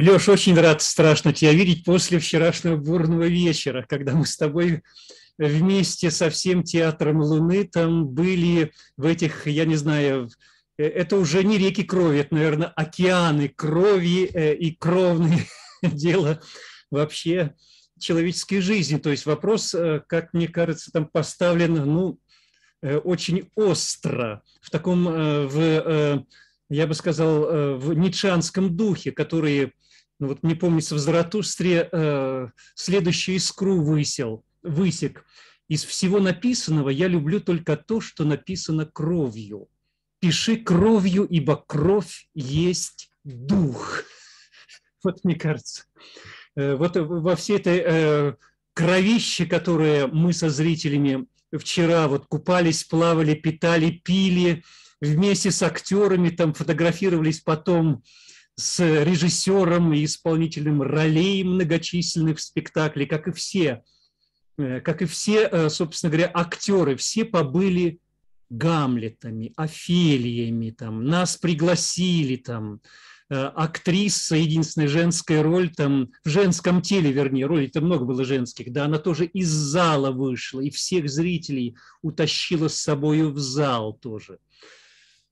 Леш, очень рад страшно тебя видеть после вчерашнего бурного вечера, когда мы с тобой вместе со всем театром Луны там были в этих, я не знаю, э, это уже не реки крови, это, наверное, океаны крови э, и кровные дело вообще человеческой жизни. То есть вопрос, э, как мне кажется, там поставлен, ну, очень остро, в таком, в, я бы сказал, в нитшанском духе, который ну вот мне помнится в Заратустре э, следующую искру высел, высек. Из всего написанного я люблю только то, что написано кровью. Пиши кровью, ибо кровь есть дух. Вот мне кажется. Э, вот во всей этой э, кровище, которое мы со зрителями вчера вот купались, плавали, питали, пили, вместе с актерами там фотографировались потом, с режиссером и исполнителем ролей многочисленных в спектакле, как и все, э, как и все, э, собственно говоря, актеры, все побыли Гамлетами, Офелиями, там, нас пригласили, там, э, актриса, единственная женская роль там, в женском теле, вернее, роли, там много было женских, да, она тоже из зала вышла и всех зрителей утащила с собой в зал тоже.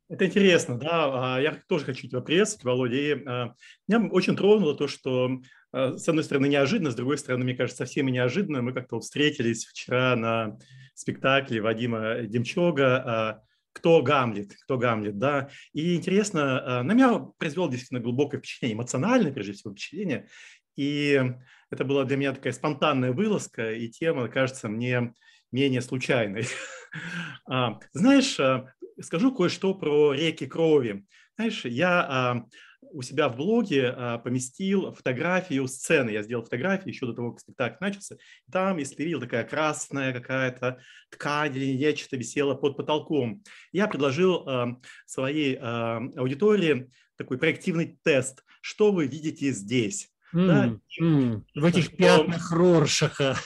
Это интересно, да. А, я тоже хочу тебя приветствовать, Володя. И а, меня очень тронуло то, что, а, с одной стороны, неожиданно, с другой стороны, мне кажется, совсем неожиданно. Мы как-то встретились вчера на спектакле Вадима Демчога кто Гамлет, кто Гамлет, да. И интересно, на меня произвело действительно глубокое впечатление, эмоциональное, прежде всего, впечатление. И это была для меня такая спонтанная вылазка, и тема кажется мне менее случайной. А, знаешь, э, скажу кое-что про реки крови. Знаешь, я а, у себя в блоге а, поместил фотографию сцены. Я сделал фотографию еще до того, как спектакль начался. Там, если ты видел, такая красная какая-то ткань или нечто висела под потолком. Я предложил своей аудитории такой проективный тест. Что вы видите здесь? Mm, да? mm, в этих пятнах Роршаха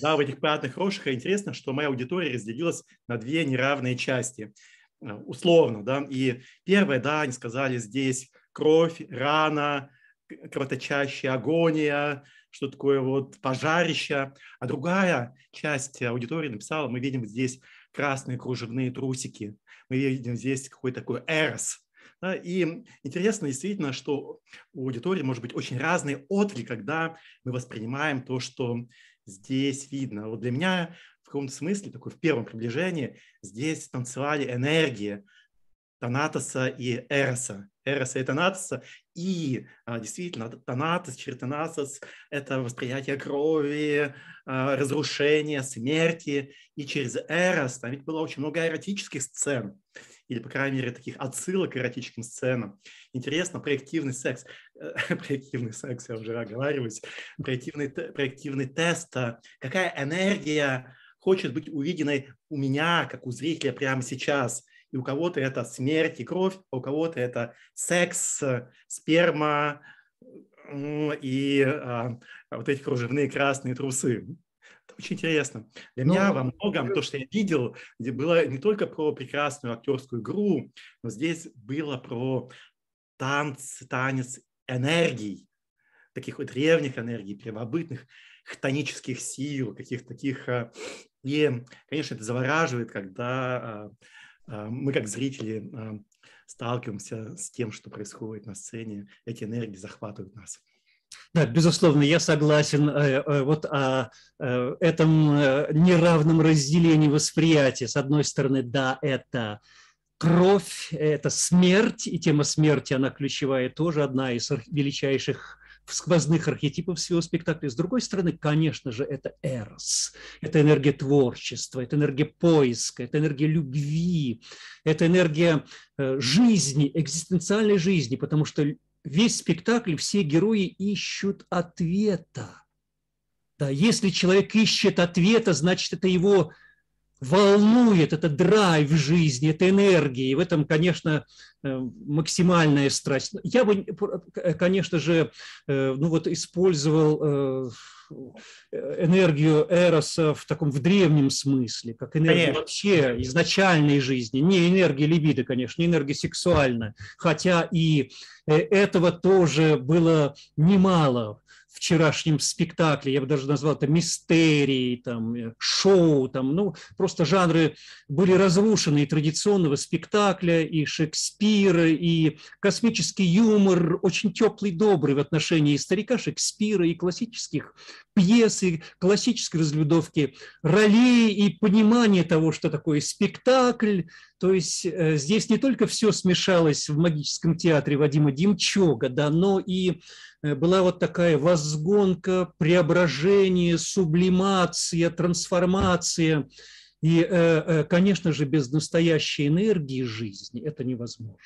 да, в этих приятных и Интересно, что моя аудитория разделилась на две неравные части, э, условно, да, и первое, да, они сказали здесь кровь, рана, кровоточащая агония, что такое вот пожарища. а другая часть аудитории написала, мы видим здесь красные кружевные трусики, мы видим здесь какой-то такой эрос. да, и интересно действительно, что у аудитории может быть очень разный отклик, когда мы воспринимаем то, что здесь видно. Вот для меня в каком-то смысле, такой в первом приближении, здесь танцевали энергии Танатоса и Эроса. Эроса и Танатоса. И а, действительно, Танатос, Чертанасос – это восприятие крови, а, разрушение, смерти. И через Эрос там ведь было очень много эротических сцен или, по крайней мере, таких отсылок к эротическим сценам. Интересно, проективный секс. проективный секс, я уже оговариваюсь, проективный, проективный тест, какая энергия хочет быть увиденной у меня, как у зрителя прямо сейчас. И у кого-то это смерть и кровь, а у кого-то это секс, сперма и а, вот эти кружевные красные трусы. Это очень интересно. Для Но... Ну, меня во многом э, то, что я видел, было не только про прекрасную актерскую игру, но здесь было про танц, танец энергий, таких вот древних энергий, первобытных хтонических сил, каких-то таких. Э, и, конечно, это завораживает, когда э, э, мы, как зрители, сталкиваемся с тем, что происходит на сцене. Эти энергии захватывают нас. Да, безусловно, я согласен вот о а, этом неравном разделении восприятия. С одной стороны, да, это кровь – это смерть, и тема смерти, она ключевая тоже, одна из величайших сквозных архетипов всего спектакля. С другой стороны, конечно же, это эрос, это энергия творчества, это энергия поиска, это энергия любви, это энергия э, жизни, экзистенциальной жизни, потому что весь спектакль, все герои ищут ответа. Да, если человек ищет ответа, значит, это его волнует, это драйв жизни, это энергия. И в этом, конечно, э, максимальная страсть. Ну, я бы, э, конечно же, э, ну вот использовал энергию Эроса в таком в древнем смысле, как энергию конечно. вообще изначальной жизни, не энергия либидо, конечно, не энергия сексуальная, хотя и этого тоже было немало вчерашнем спектакле, я бы даже назвал это мистерией, там, э, шоу, там, ну, просто жанры были разрушены и традиционного спектакля, и Шекспира, и космический юмор, очень теплый, добрый в отношении и старика Шекспира, и классических пьесы, классической разлюдовки ролей и понимание того, что такое спектакль. То есть э, здесь не только все смешалось в магическом театре Вадима Димчога, да, но и э, была вот такая возгонка, преображение, сублимация, трансформация. И, э, конечно же, без настоящей энергии жизни это невозможно.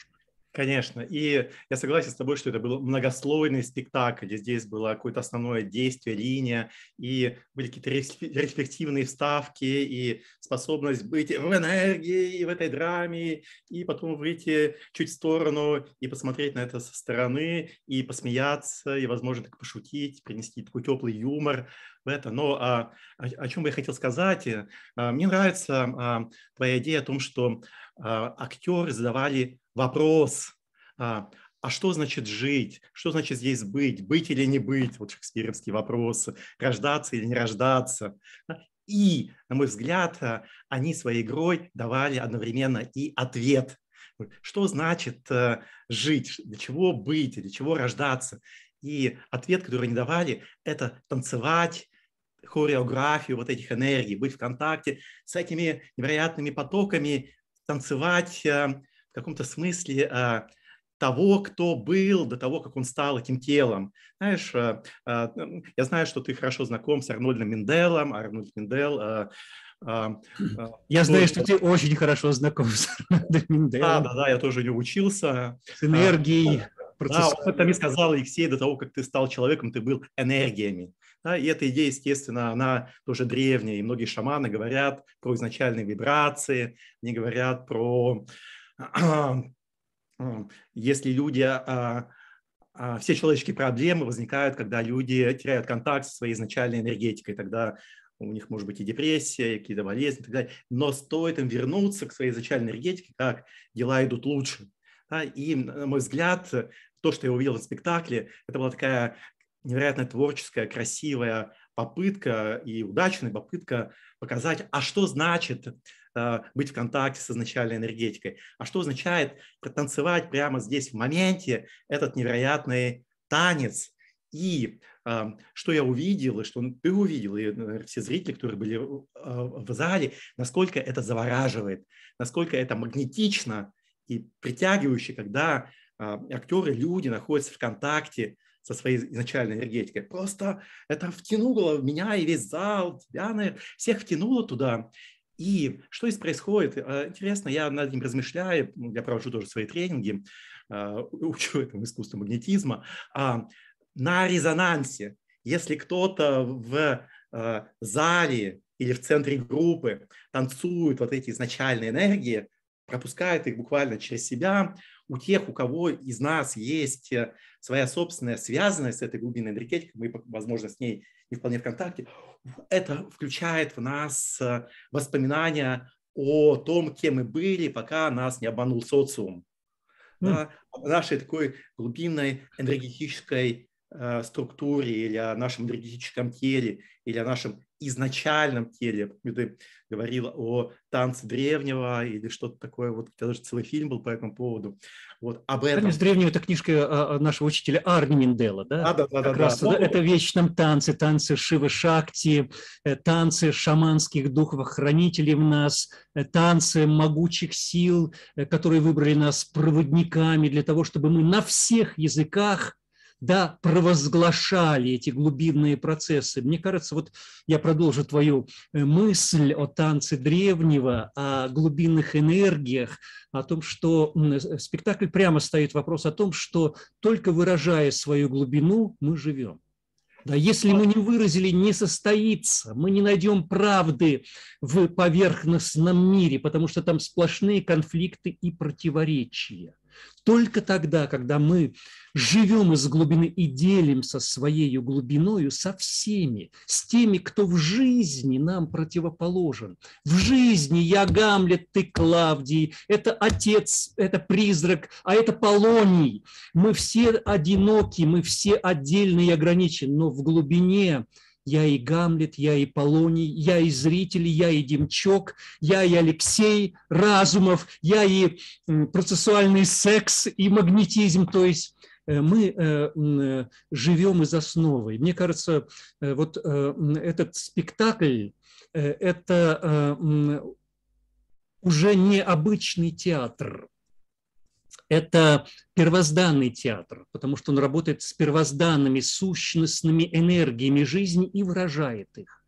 Конечно. И я согласен с тобой, что это был многослойный спектакль, где здесь было какое-то основное действие, линия, и были какие-то рефлективные вставки, и способность быть в энергии, и в этой драме, и потом выйти чуть в сторону и посмотреть на это со стороны, и посмеяться, и, возможно, так пошутить, принести такой теплый юмор в это. Но а, о, о чем бы я хотел сказать, а, мне нравится а, твоя идея о том, что а, актеры задавали вопрос, а, а что значит жить? Что значит здесь быть? Быть или не быть? Вот шекспировские вопросы. Рождаться или не рождаться? А, и, на мой взгляд, а, они своей игрой давали одновременно и ответ. Что значит а, жить? Для чего быть? Для чего рождаться? И ответ, который они давали, это танцевать, хореографию вот этих энергий, быть в контакте с этими невероятными потоками, танцевать в каком-то смысле э, того, кто был до того, как он стал этим телом. Знаешь, э, э, я знаю, что ты хорошо знаком с Арнольдом Минделом. Арнольд Миндел я знаю, что ты очень хорошо знаком с Арнольдом Минделом. Да, да, да, я тоже у учился. С энергией. А, да, он это мне сказал, Алексей, до того, как ты стал человеком, ты был энергиями. Да, и эта идея, естественно, она тоже древняя, и многие шаманы говорят про изначальные вибрации, они говорят про если люди а, а, все человеческие проблемы возникают, когда люди теряют контакт со своей изначальной энергетикой, тогда у них может быть и депрессия, и какие-то болезни и так далее, но стоит им вернуться к своей изначальной энергетике, как дела идут лучше. И, на мой взгляд, то, что я увидел в спектакле, это была такая невероятно творческая, красивая попытка и удачная попытка показать, а что значит Э, быть в контакте с изначальной энергетикой. А что означает танцевать прямо здесь в моменте этот невероятный танец? И э, что я увидел, и что ты увидел, и э, все зрители, которые были в зале, насколько это завораживает, насколько это магнетично и притягивающе, когда актеры, люди находятся в контакте со своей изначальной энергетикой. Просто это втянуло меня и весь зал, тебя, наверное, всех втянуло туда. И что здесь происходит? А, интересно, я над этим размышляю, ну, я провожу тоже свои тренинги, а, учу этому искусству магнетизма. А, на резонансе, если кто-то в зале или в центре группы танцует вот эти изначальные энергии, пропускает их буквально через себя, у тех, у кого из нас есть э, своя собственная связанность с этой глубинной энергетикой, мы, возможно, с ней не вполне в контакте, это включает в нас э, воспоминания о том, кем мы были, пока нас не обманул социум. Mm. Да, о нашей такой глубинной энергетической э, структуре или о нашем энергетическом теле или о нашем изначальном теле. ты говорила о танце древнего или что-то такое. Вот даже целый фильм был по этому поводу. Вот об этом. Танец древнего – это книжка э, э, нашего учителя Арни Миндела, да? А, да, да, как да, раз да. это в вечном танце, танцы Шивы Шакти, э, танцы шаманских духов-хранителей в нас, танцы могучих сил, которые выбрали нас проводниками для того, чтобы мы на всех языках – да, провозглашали эти глубинные процессы. Мне кажется, вот я продолжу твою э, мысль о танце древнего, о глубинных энергиях, о том, что э, спектакль прямо стоит вопрос о том, что только выражая свою глубину, мы живем. Да, если мы не выразили, не состоится, мы не найдем правды в поверхностном мире, потому что там сплошные конфликты и противоречия. Только тогда, когда мы живем из глубины и делимся своей глубиною со всеми, с теми, кто в жизни нам противоположен. В жизни я Гамлет, ты Клавдий, это отец, это призрак, а это Полоний. Мы все одиноки, мы все отдельные и ограничены, но в глубине я и Гамлет, я и Полоний, я и зритель я и Демчок, я и Алексей Разумов, я и процессуальный секс и магнетизм. То есть Э, мы э, э, живем из основы. Мне кажется, вот этот спектакль – это уже не обычный театр, это первозданный театр, потому что он работает с первозданными сущностными энергиями жизни и выражает их.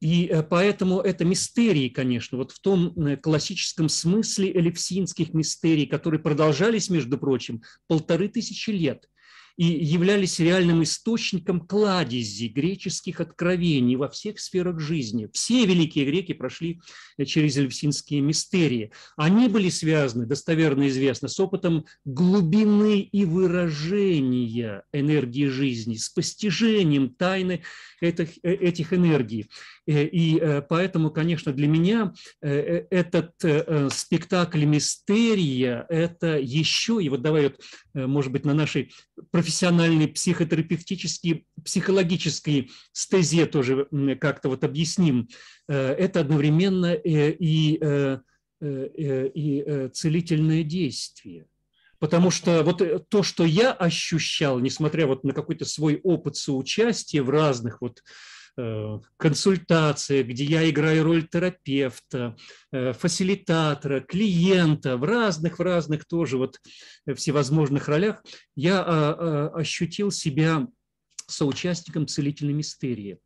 И э, поэтому это мистерии, конечно, вот в том э, классическом смысле элевсинских мистерий, которые продолжались, между прочим, полторы тысячи лет и являлись реальным источником кладези греческих откровений во всех сферах жизни. Все великие греки прошли э, через эльфсинские мистерии. Они были связаны, достоверно известно, с опытом глубины и выражения энергии жизни, с постижением тайны этих, э, этих энергий. Э, и поэтому, конечно, для меня этот спектакль «Мистерия» – это еще, и вот давай вот Э, может быть, на нашей профессиональной психотерапевтической, психологической стезе тоже как-то вот объясним. Э, это одновременно э, и, и, и целительное действие. Потому что вот то, что я ощущал, несмотря вот на какой-то свой опыт соучастия в разных вот Э, консультации, где я играю роль терапевта, э, фасилитатора, клиента в разных, в разных тоже вот всевозможных ролях, я а, а, ощутил себя соучастником целительной мистерии.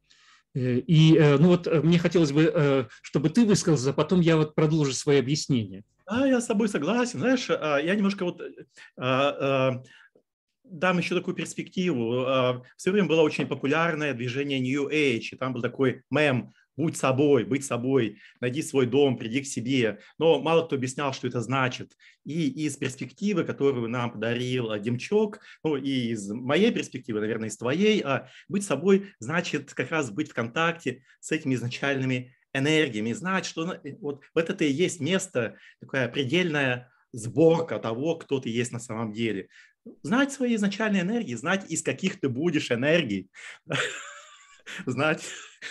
Э, и ну вот мне хотелось бы, чтобы ты высказался, а потом я вот продолжу свои объяснения. А я с тобой согласен. Знаешь, а, я немножко вот дам еще такую перспективу. Э, в время было очень популярное движение New Age, и там был такой мем «Будь собой, быть собой, найди свой дом, приди к себе». Но мало кто объяснял, что это значит. И из перспективы, которую нам подарил э, Демчок, ну и из моей перспективы, наверное, из твоей, э, быть собой значит как раз быть в контакте с этими изначальными энергиями, знать, что ну, вот, вот это и есть место, такое предельное сборка того, кто ты есть на самом деле. Знать свои изначальные энергии, знать, из каких ты будешь энергий, знать,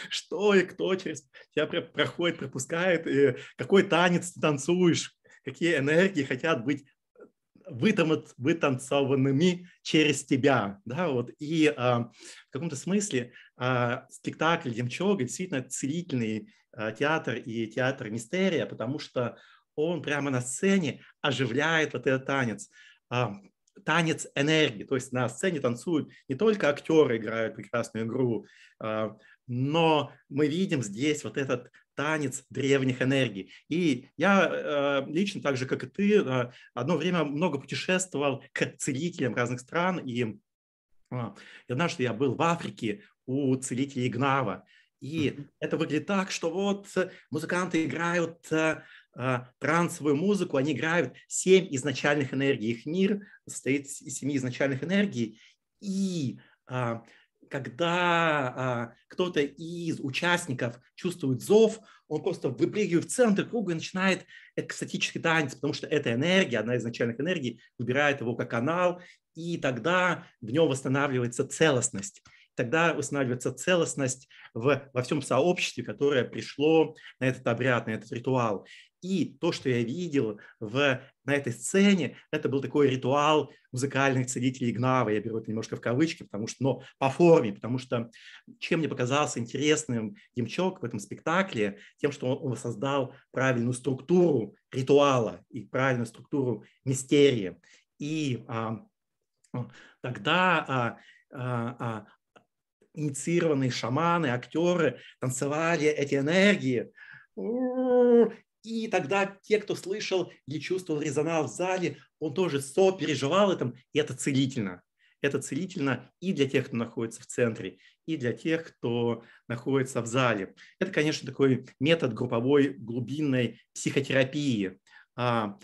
что и кто через тебя проходит, пропускает, какой танец ты танцуешь, какие энергии хотят быть э, вытанцованными через тебя. Да, вот. И а, в каком-то смысле а, спектакль Демчога действительно целительный а, театр и театр мистерия, потому что он прямо на сцене оживляет вот этот танец а, танец энергии. То есть на сцене танцуют не только актеры играют прекрасную игру, а, но мы видим здесь вот этот танец древних энергий. И я э, лично, так же как и ты, э, одно время много путешествовал к целителям разных стран. И однажды а, я был в Африке у целителя Гнава, И это выглядит так, что вот музыканты играют э, а, трансовую музыку, они играют семь изначальных энергий. Их мир состоит из семи изначальных энергий. И а, когда а, кто-то из участников чувствует зов, он просто выпрыгивает в центр круга и начинает экстатический танец, потому что эта энергия, одна из начальных энергий, выбирает его как канал, и тогда в нем восстанавливается целостность. Тогда восстанавливается целостность в, во всем сообществе, которое пришло на этот обряд, на этот ритуал. И то, что я видел в, на этой сцене, это был такой ритуал музыкальных целителей Гнава. Я беру это немножко в кавычки, потому что, но по форме, потому что чем мне показался интересным Демчок в этом спектакле, тем, что он, он создал правильную структуру ритуала и правильную структуру мистерии. И а, тогда а, а, а, инициированные шаманы, актеры танцевали эти энергии, и тогда те, кто слышал или чувствовал резонанс в зале, он тоже сопереживал этом, и это целительно. Это целительно и для тех, кто находится в центре, и для тех, кто находится в зале. Это, конечно, такой метод групповой глубинной психотерапии. А,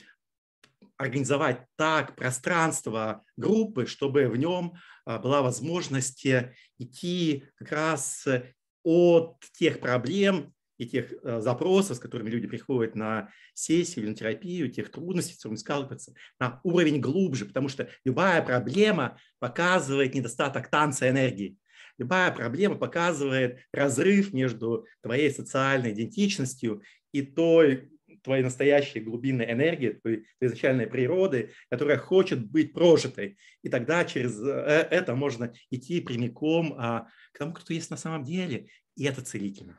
организовать так пространство группы, чтобы в нем а, была возможность э, идти как раз э, от тех проблем и тех э, запросов, с которыми люди приходят на сессию или на терапию, тех трудностей, с которыми скалываются, на уровень глубже, потому что любая проблема показывает недостаток танца энергии. Любая проблема показывает разрыв между твоей социальной идентичностью и той твоей настоящей глубинной энергии, твоей, твоей изначальной природы, которая хочет быть прожитой. И тогда через э, это можно идти прямиком а, к тому, кто есть на самом деле, и это целительно.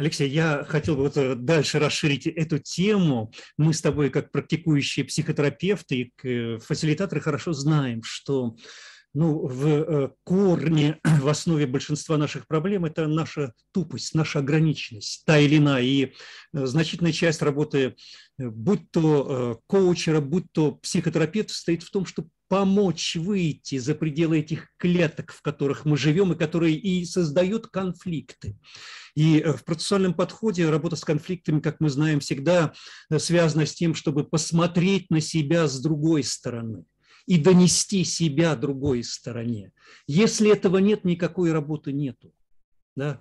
Алексей, я хотел бы вот э, дальше расширить эту тему. Мы с тобой, как практикующие психотерапевты и э, фасилитаторы, хорошо знаем, что ну, в э, корне, в основе большинства наших проблем – это наша тупость, наша ограниченность, та или иная. И значительная часть работы, будь то коучера, будь то психотерапевта, состоит в том, чтобы помочь выйти за пределы этих клеток, в которых мы живем, и которые и создают конфликты. И в процессуальном подходе работа с конфликтами, как мы знаем, всегда э, связана с тем, чтобы посмотреть на себя с другой стороны и донести себя другой стороне. Если этого нет, никакой работы нету. Да?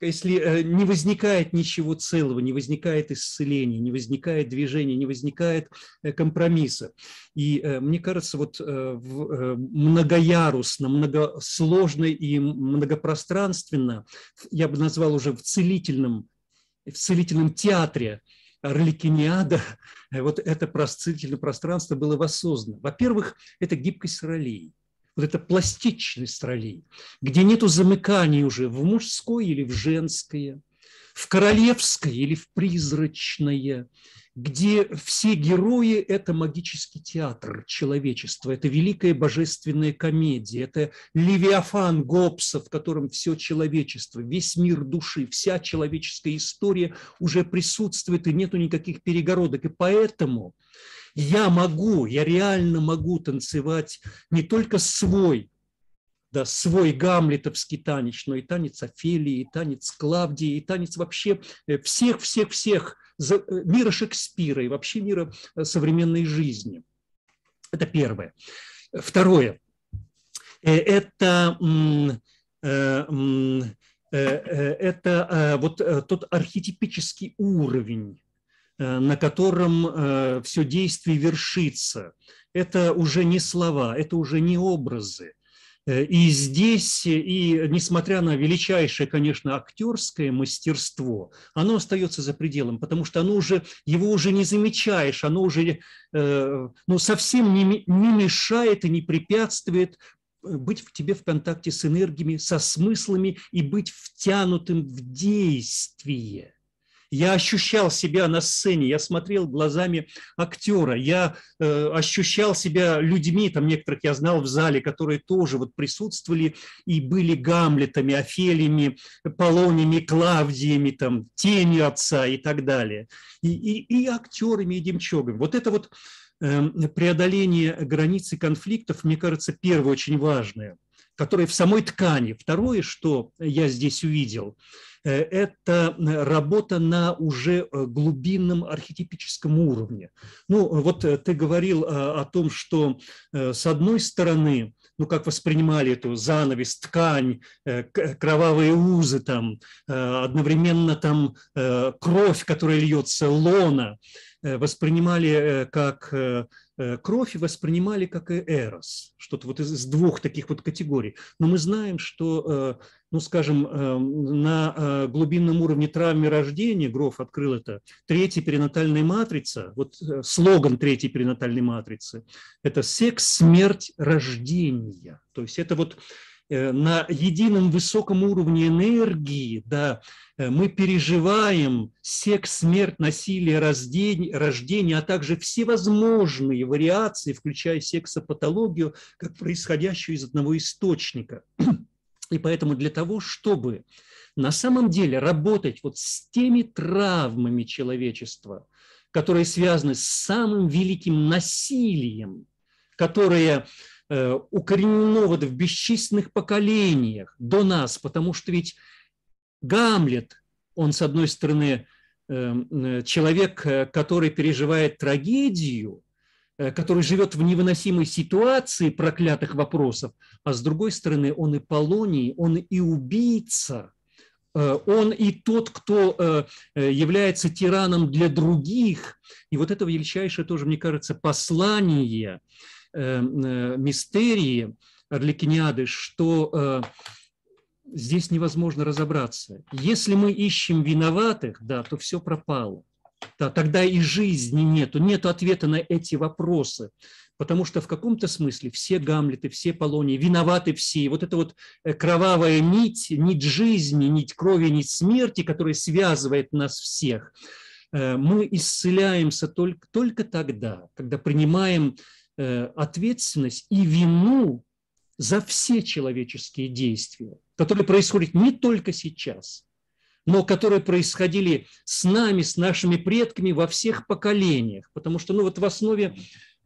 если э, не возникает ничего целого, не возникает исцеления, не возникает движения, не возникает э, компромисса. И э, мне кажется, вот многоярусно, многосложно и многопространственно, я бы назвал уже в целительном, в целительном театре, Орликиниада, вот это пространство было воссоздано. Во-первых, это гибкость ролей – вот эта пластичность ролей, где нету замыканий уже в мужское или в женское, в королевское или в призрачное, где все герои – это магический театр человечества, это великая божественная комедия, это Левиафан Гоббса, в котором все человечество, весь мир души, вся человеческая история уже присутствует, и нету никаких перегородок. И поэтому я могу, я реально могу танцевать не только свой, да, свой гамлетовский танец, но и танец Офелии, и танец Клавдии, и танец вообще всех-всех-всех э, э, мира Шекспира и вообще мира э, современной жизни. Это первое. Второе. Это это вот тот архетипический уровень Э, на котором э, все действие вершится. Это уже не слова, это уже не образы. Э, и здесь, и несмотря на величайшее, конечно, актерское мастерство, оно остается за пределом, потому что оно уже, его уже не замечаешь, оно уже ну, совсем не, не мешает и не препятствует быть в тебе в контакте с энергиями, со смыслами и быть втянутым в действие. Я ощущал себя на сцене, я смотрел глазами актера, я э, ощущал себя людьми, там некоторых я знал в зале, которые тоже вот присутствовали и были Гамлетами, Офелиями, Полонями, Клавдиями, там, Тенью отца и так далее. И, и, и актерами, и Демчогами. Вот это вот э, преодоление границы конфликтов, мне кажется, первое очень важное – которое в самой ткани. Второе, что я здесь увидел, Э, это работа на уже э, глубинном архетипическом уровне. Ну, вот э, ты говорил о том, что с одной стороны, ну, как воспринимали эту занавес, ткань, кровавые узы там, одновременно там кровь, которая льется, лона, воспринимали как Э, кровь воспринимали как эрос, что-то вот из двух таких вот категорий. Но мы знаем, что, э, ну, скажем, э, на глубинном уровне травмы рождения, Гроф открыл это, третья перинатальная матрица, вот слоган третьей перинатальной матрицы, это секс, смерть, рождение. То есть это вот Э, на едином высоком уровне энергии, да, э, мы переживаем секс, смерть, насилие, рождение, рождение, а также всевозможные вариации, включая сексопатологию, как происходящую из одного источника. И поэтому для того, чтобы на самом деле работать вот с теми травмами человечества, которые связаны с самым великим насилием, которое Э, укоренено вот в бесчисленных поколениях до нас, потому что ведь Гамлет, он, с одной стороны, эм, э, человек, э, который переживает трагедию, который живет в невыносимой ситуации проклятых вопросов, а с другой стороны, он и полоний, он и убийца, он и тот, кто является тираном для других. И вот это величайшее тоже, мне кажется, послание – Э, э, мистерии Орликиниады, что э, здесь невозможно разобраться. Если мы ищем виноватых, да, то все пропало. Да, тогда и жизни нету, нет ответа на эти вопросы. Потому что в каком-то смысле все Гамлеты, все Полонии, виноваты все. Вот эта вот кровавая нить, нить жизни, нить крови, нить смерти, которая связывает нас всех. Мы исцеляемся только, только тогда, когда принимаем Э, ответственность и вину за все человеческие действия, которые происходят не только сейчас, но которые происходили с нами, с нашими предками во всех поколениях. Потому что ну, вот в основе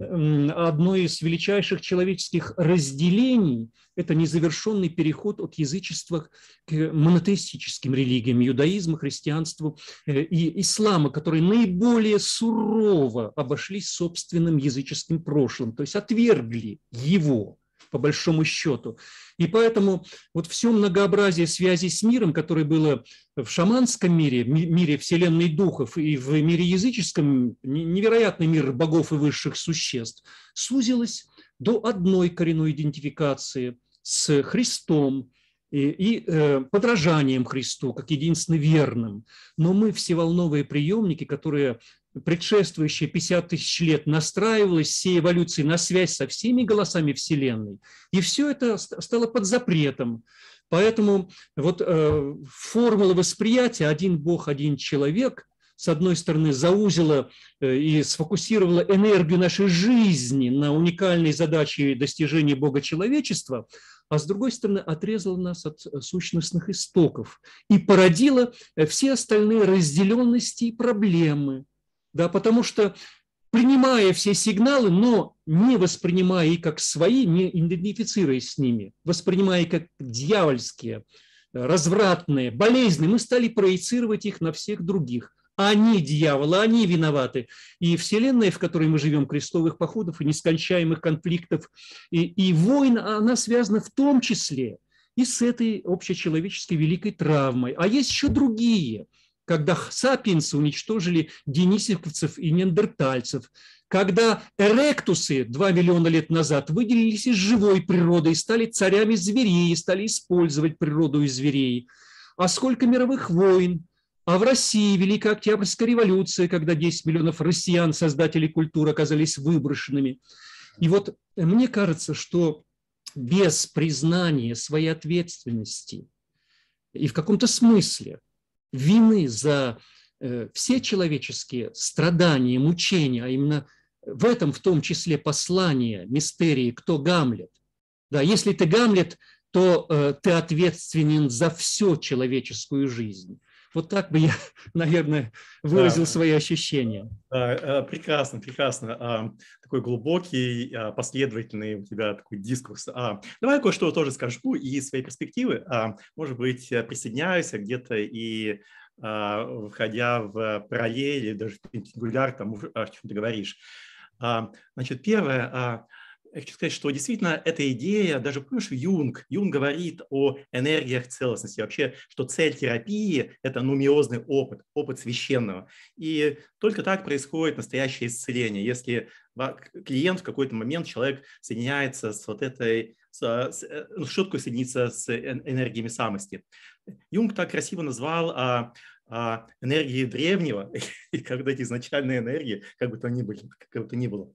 одно из величайших человеческих разделений – это незавершенный переход от язычества к монотеистическим религиям, иудаизму, христианству э, и ислама, которые наиболее сурово обошлись собственным языческим прошлым, то есть отвергли его по большому счету. И поэтому вот все многообразие связей с миром, которое было в шаманском мире, мире вселенной духов и в мире языческом, невероятный мир богов и высших существ, сузилось до одной коренной идентификации с Христом, и, и э, подражанием Христу, как единственно верным. Но мы всеволновые приемники, которые предшествующие 50 тысяч лет настраивалась всей эволюции на связь со всеми голосами Вселенной. И все это стало под запретом. Поэтому вот э, формула восприятия «один Бог, один человек» с одной стороны, заузила э, и сфокусировала энергию нашей жизни на уникальной задаче достижения Бога человечества, а с другой стороны, отрезала нас от э, сущностных истоков и породила э, все остальные разделенности и проблемы, да, потому что принимая все сигналы, но не воспринимая их как свои, не идентифицируясь с ними, воспринимая их как дьявольские, развратные, болезненные, мы стали проецировать их на всех других. Они дьяволы, они виноваты. И вселенная, в которой мы живем, крестовых походов и нескончаемых конфликтов и, и войн, она связана в том числе и с этой общечеловеческой великой травмой. А есть еще другие – когда сапиенсы уничтожили денисиковцев и неандертальцев, когда эректусы 2 миллиона лет назад выделились из живой природы и стали царями зверей, и стали использовать природу и зверей. А сколько мировых войн, а в России Великая Октябрьская революция, когда 10 миллионов россиян, создателей культуры, оказались выброшенными. И вот э, мне кажется, что без признания своей ответственности и в каком-то смысле – вины за э, все человеческие страдания, мучения, а именно в этом в том числе послание мистерии «Кто Гамлет?». Да, если ты Гамлет, то э, ты ответственен за всю человеческую жизнь. Вот так бы я, наверное, выразил да. свои ощущения. Да, э, прекрасно, прекрасно. А, такой глубокий, э, последовательный у тебя такой дискурс. А, давай кое-что тоже скажу и свои перспективы. А, может быть, присоединяюсь где-то и а, входя в параллель или даже в перпендикуляр тому, о чем ты говоришь. А, значит, первое, я хочу сказать, что действительно эта идея, даже помнишь, Юнг, Юнг говорит о энергиях целостности, вообще, что цель терапии – это нумиозный опыт, опыт священного. И только так происходит настоящее исцеление, если клиент в какой-то момент, человек соединяется с вот этой, с, с, э, ну, шутку соединится с энергиями самости. Юнг так красиво назвал а, а, энергии древнего, и когда эти изначальные энергии, как бы то ни было, как бы то ни было.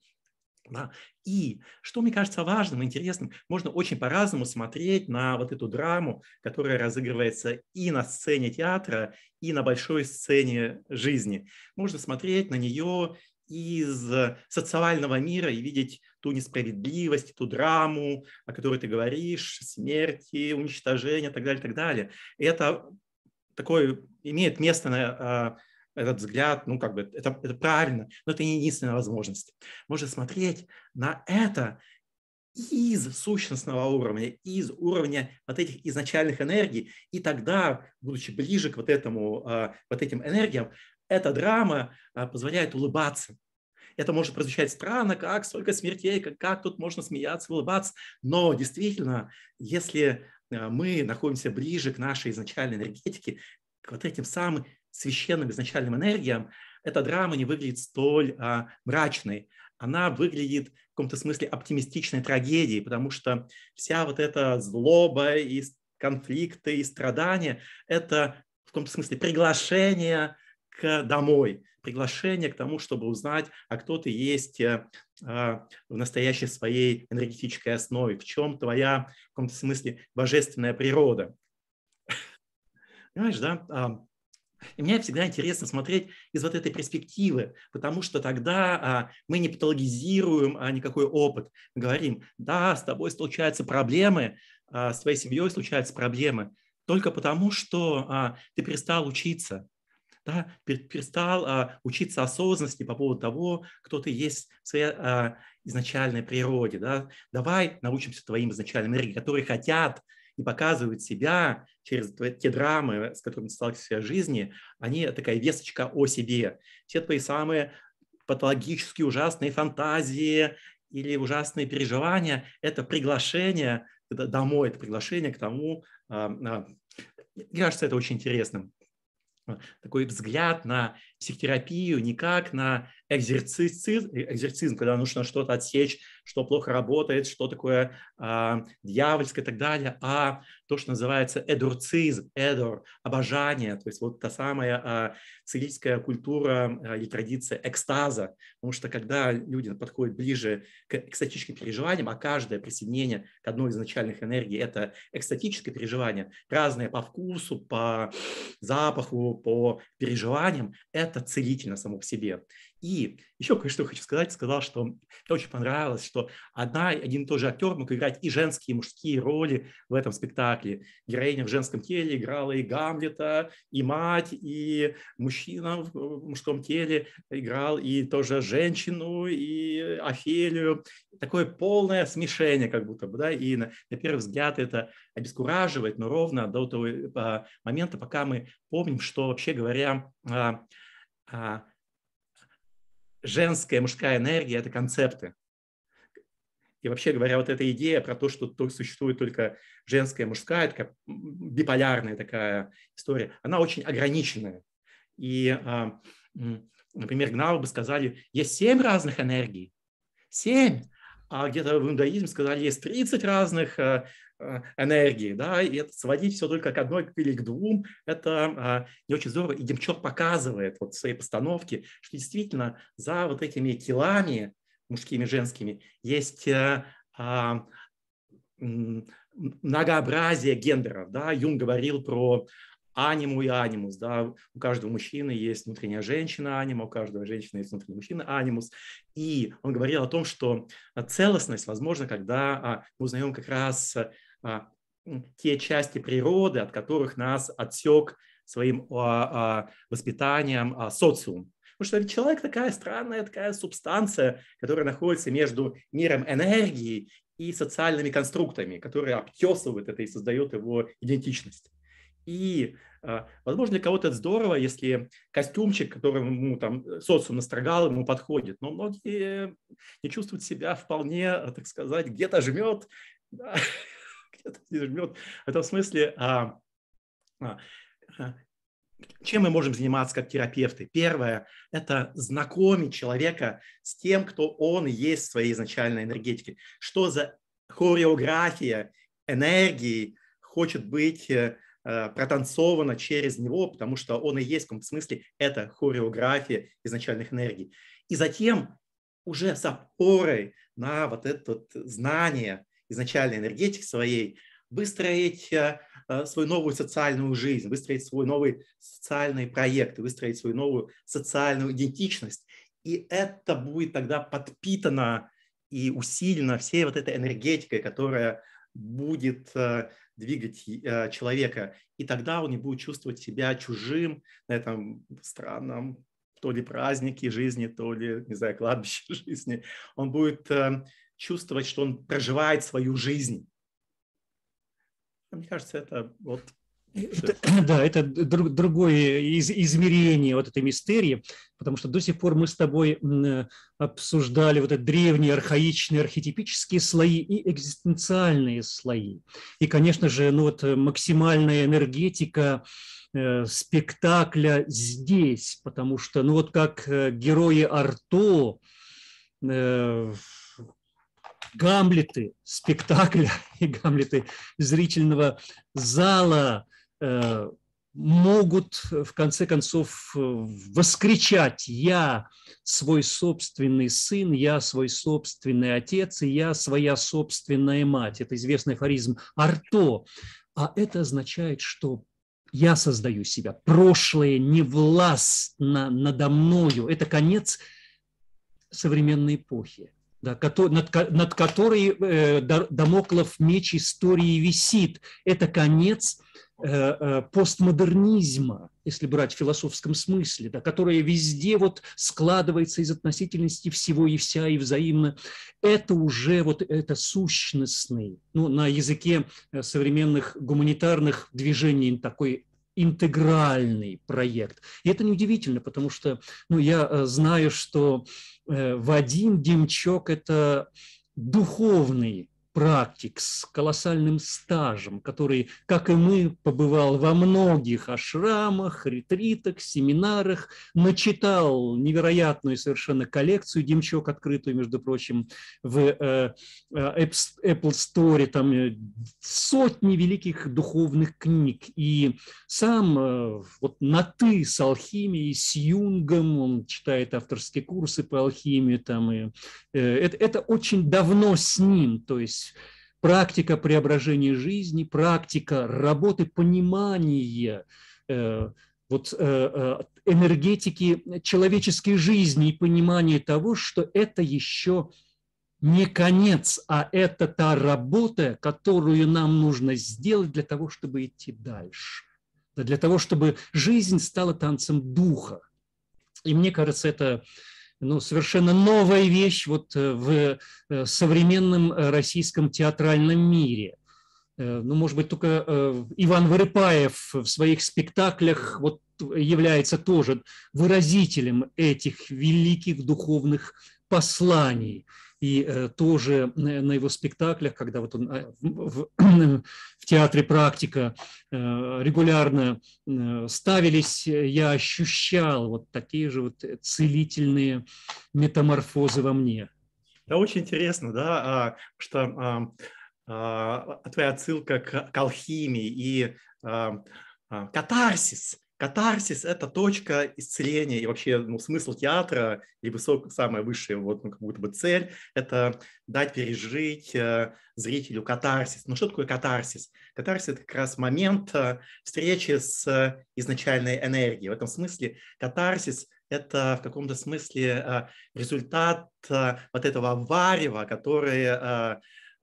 Да? И что мне кажется важным, интересным, можно очень по-разному смотреть на вот эту драму, которая разыгрывается и на сцене театра, и на большой сцене жизни. Можно смотреть на нее из э, социального мира и видеть ту несправедливость, ту драму, о которой ты говоришь, смерти, уничтожения и так далее, так далее. Это такое имеет место на а, этот взгляд, ну, как бы, это, это правильно, но это не единственная возможность. Можно смотреть на это из сущностного уровня, из уровня вот этих изначальных энергий, и тогда, будучи ближе к вот, этому, а, вот этим энергиям, эта драма а, позволяет улыбаться. Это может прозвучать странно, как столько смертей, как, как тут можно смеяться, улыбаться, но действительно, если а, мы находимся ближе к нашей изначальной энергетике, к вот этим самым священным изначальным энергиям, эта драма не выглядит столь а, мрачной. Она выглядит в каком-то смысле оптимистичной трагедией, потому что вся вот эта злоба и конфликты и страдания – это в каком-то смысле приглашение к домой, приглашение к тому, чтобы узнать, а кто ты есть э, а, в настоящей своей энергетической основе, в чем твоя, в каком-то смысле, божественная природа. Понимаешь, да? И мне всегда интересно смотреть из вот этой перспективы, потому что тогда а, мы не патологизируем а, никакой опыт. Мы говорим, да, с тобой случаются проблемы, а, с твоей семьей случаются проблемы, только потому что а, ты перестал учиться, да, перестал а, учиться осознанности по поводу того, кто ты есть в своей а, изначальной природе. Да. Давай научимся твоим изначальным энергиям, которые хотят и показывают себя через те драмы, с которыми сталкиваются в своей жизни, они такая весточка о себе. Все твои самые патологические ужасные фантазии или ужасные переживания – это приглашение домой, это приглашение к тому, а, а, мне кажется, это очень интересным такой взгляд на психотерапию, не как на экзерцизм экзерцизм, когда нужно что-то отсечь, что плохо работает, что такое э, дьявольское и так далее, а то, что называется эдурцизм, эдор, обожание, то есть вот та самая э, а, цилийская культура э, или традиция экстаза, потому что когда люди подходят ближе к экстатическим переживаниям, а каждое присоединение к одной из начальных энергий – это экстатическое переживание, разное по вкусу, по запаху, по переживаниям, это это целительно само по себе. И еще кое-что хочу сказать. Сказал, что мне очень понравилось, что одна, один и тот же актер мог играть и женские, и мужские роли в этом спектакле. Героиня в женском теле играла и Гамлета, и мать, и мужчина э, в мужском теле играл и тоже женщину, и Офелию. Такое полное смешение как будто бы, да, и на, на первый взгляд это обескураживает, но ровно до того э, момента, пока мы помним, что вообще говоря, а, а, женская, мужская энергия – это концепты. И вообще говоря, вот эта идея про то, что существует только женская, мужская, такая биполярная такая история, она очень ограниченная. И, а, например, гнавы бы сказали, есть семь разных энергий. Семь. А где-то в иудаизме сказали, есть 30 разных, а, Э, энергии, да, и это сводить все только к одной или к двум, это э, не очень здорово. И Демчур показывает вот в своей постановке, что действительно за вот этими телами, мужскими, женскими, есть э, а, многообразие гендеров. Да? Юнг говорил про аниму и анимус. Да? У каждого мужчины есть внутренняя женщина анима, у каждого женщины есть внутренний мужчина анимус. И он говорил о том, что целостность возможна, когда мы узнаем как раз а, те части природы, от которых нас отсек своим а, а, воспитанием социум. Потому что человек такая странная, такая субстанция, которая находится между миром энергии и социальными конструктами, которые обтесывают это и создают его идентичность. И, возможно, для кого-то это здорово, если костюмчик, которым ему ну, там социум настрогал, ему подходит. Но многие не чувствуют себя вполне, так сказать, где-то жмет, да, это не зажмет. Это в смысле, а, а, а, чем мы можем заниматься как терапевты? Первое – это знакомить человека с тем, кто он есть в своей изначальной энергетике. Что за хореография энергии хочет быть э, э, протанцовано через него, потому что он и есть в каком-то смысле это хореография изначальных энергий. И затем уже с опорой на вот это знание изначальной энергетик своей, выстроить э, э, свою новую социальную жизнь, выстроить свой новый социальный проект, выстроить свою новую социальную идентичность. И это будет тогда подпитано и усилено всей вот этой энергетикой, которая будет э, двигать человека. И тогда он не будет чувствовать себя чужим на этом странном то ли празднике жизни, то ли, не знаю, кладбище жизни. Он будет чувствовать, что он проживает свою жизнь. Мне кажется, это вот это, да, это друг, другое из, измерение вот этой мистерии, потому что до сих пор мы с тобой обсуждали вот эти древние, архаичные, архетипические слои и экзистенциальные слои. И, конечно же, ну вот максимальная энергетика э, спектакля здесь, потому что, ну вот как э, герои Арто, э, гамлеты спектакля и гамлеты зрительного зала э, могут в конце концов э, воскричать «Я свой собственный сын, я свой собственный отец и я своя собственная мать». Это известный афоризм «Арто». А это означает, что я создаю себя, прошлое не властно надо мною. Это конец современной эпохи да, над, над которой э, Дамоклов меч истории висит. Это конец э, э, постмодернизма, если брать в философском смысле, да, которое везде вот складывается из относительности всего и вся и взаимно, это уже вот это сущностный, ну, на языке современных гуманитарных движений такой интегральный проект. И это неудивительно, потому что ну, я э, знаю, что э, Вадим Демчок – это духовный практик с колоссальным стажем, который, как и мы, побывал во многих ашрамах, ретритах, семинарах, начитал невероятную совершенно коллекцию Демчок, открытую, между прочим, в э, э, Apple Store, там э, сотни великих духовных книг. И сам вот на «ты» с алхимией, с Юнгом, он читает авторские курсы по алхимии, там, и, это, это очень давно с ним, то есть есть практика преображения жизни, практика работы, понимания э, вот, э, э, энергетики человеческой жизни и понимания того, что это еще не конец, а это та работа, которую нам нужно сделать для того, чтобы идти дальше, для того, чтобы жизнь стала танцем духа. И мне кажется, это ну, совершенно новая вещь вот э, в э, современном э, российском театральном мире. Ну, может быть, только Иван Вырыпаев в своих спектаклях вот является тоже выразителем этих великих духовных посланий – и э, тоже на его спектаклях, когда вот он э, в, в, театре «Практика» э, регулярно ставились, я ощущал вот такие же вот целительные метаморфозы во мне. Да, очень интересно, да, а, что а, а, твоя отсылка к алхимии и катарсис, катарсис – это точка исцеления, и вообще ну, смысл театра и высок, самая высшая вот, ну, как будто бы цель – это дать пережить э, зрителю катарсис. Ну что такое катарсис? Катарсис – это как раз момент э, встречи с э, изначальной энергией. В этом смысле катарсис – это в каком-то смысле э, результат э, вот этого варева, который э,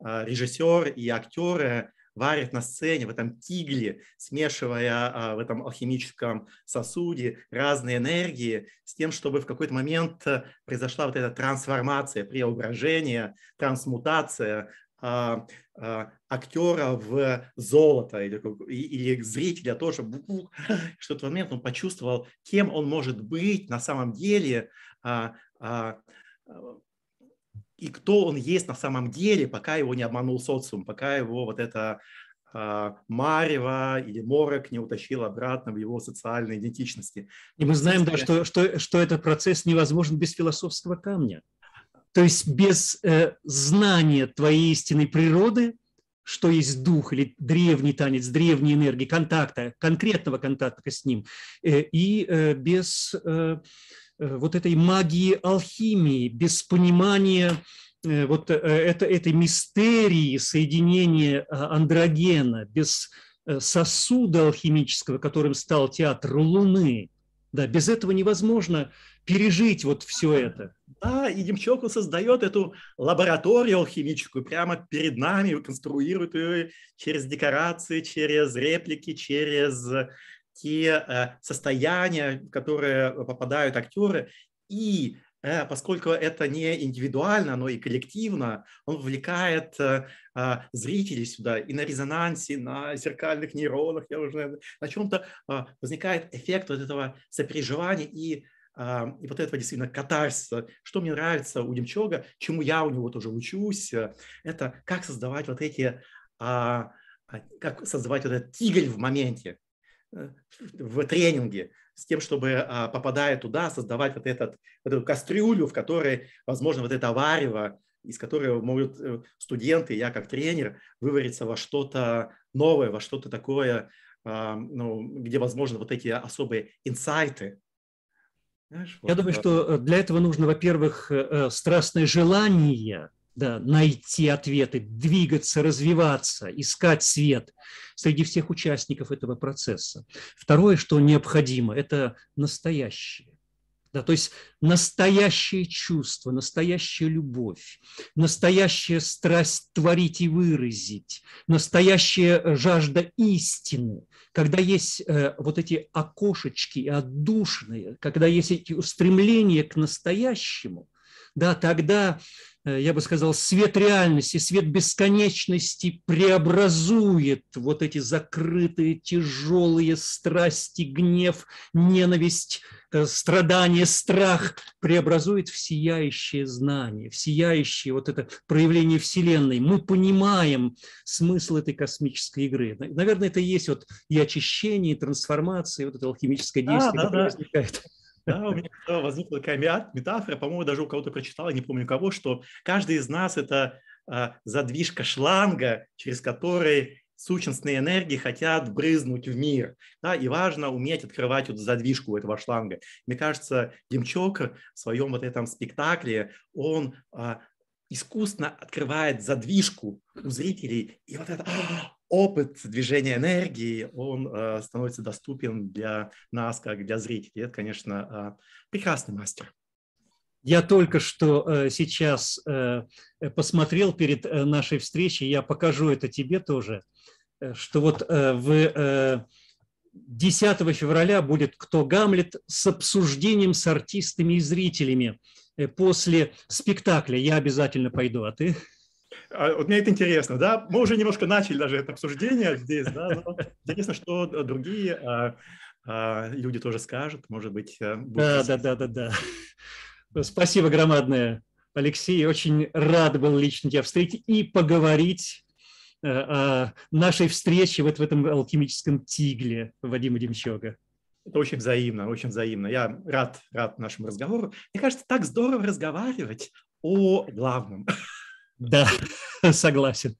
э, режиссер и актеры варит на сцене, в этом тигле, смешивая а, в этом алхимическом сосуде разные энергии с тем, чтобы в какой-то момент э, произошла вот эта трансформация, преображение, трансмутация, а, а, актера в золото или, или зрителя тоже, что в тот момент он почувствовал, кем он может быть на самом деле, и кто он есть на самом деле, пока его не обманул социум, пока его вот это э, а, Марева или Морок не утащил обратно в его социальной идентичности. И мы знаем, да, что, что, что этот процесс невозможен без философского камня. То есть без э, знания твоей истинной природы, что есть дух или древний танец, древней энергии, контакта, конкретного контакта с ним, э, и э, без... Э, Э, вот этой магии алхимии, без понимания э, вот э, это, этой мистерии соединения а, андрогена, без сосуда алхимического, которым стал театр Луны. Да, без этого невозможно пережить вот все это. Да, и Демчок создает эту лабораторию алхимическую прямо перед нами, конструирует ее через декорации, через реплики, через те э, состояния, в которые попадают актеры, и э, поскольку это не индивидуально, но и коллективно, он вовлекает э, зрителей сюда и на резонансе, на зеркальных нейронах, я уже на чем-то возникает эффект вот этого сопереживания и и вот этого действительно катарсиса, что мне нравится у Демчога, чему я у него тоже учусь, это как создавать вот эти, а, а, как создавать вот этот тигель в моменте, Э, в тренинге с тем, чтобы, а, попадая туда, создавать вот, этот, вот эту кастрюлю, в которой, возможно, вот это аварево, из которой могут э, студенты, я как тренер, вывариться во что-то новое, во что-то такое, а, ну, где, возможно, вот эти особые инсайты. Знаешь, я вот, думаю, да. что э, для этого нужно, во-первых, страстное желание – да, найти ответы, двигаться, развиваться, искать свет среди всех участников этого процесса. Второе, что необходимо, это настоящее. Да, то есть настоящее чувство, настоящая любовь, настоящая страсть творить и выразить, настоящая жажда истины, когда есть э, вот эти окошечки отдушные, когда есть эти устремления к настоящему, да, тогда Э, я бы сказал, свет реальности, свет бесконечности преобразует вот эти закрытые, тяжелые страсти, гнев, ненависть, э, страдание, страх, преобразует в сияющее знание, в сияющее вот это проявление Вселенной. Мы понимаем смысл этой космической игры. Наверное, это и есть вот и очищение, и трансформация, и вот это алхимическое действие, да, да, которое да. возникает. Да, у меня э, возникла такая метафора, по-моему, даже у кого-то прочитала, я не помню кого, что каждый из нас – это а, задвижка шланга, через который сущностные энергии хотят брызнуть в мир. Да, и важно уметь открывать вот задвижку этого шланга. Мне кажется, Демчок в своем вот этом спектакле, он а, искусно открывает задвижку у зрителей, и вот это опыт движения энергии, он э, становится доступен для нас, как для зрителей. Это, конечно, э, прекрасный мастер. Я только что э, сейчас э, э посмотрел перед э, нашей встречей, я покажу это тебе тоже, э, что вот э, в э, 10 февраля будет «Кто Гамлет» с обсуждением с артистами и зрителями. Э, после спектакля я обязательно пойду, а ты? Вот мне это интересно, да? Мы уже немножко начали даже это обсуждение здесь, да? Но интересно, что другие а, а, люди тоже скажут, может быть. Да, да, да, да, да. Спасибо громадное, Алексей. Очень рад был лично тебя встретить и поговорить о нашей встрече вот в этом алхимическом тигле Вадима Демчога. Это очень взаимно, очень взаимно. Я рад, рад нашему разговору. Мне кажется, так здорово разговаривать о главном. Да, согласен.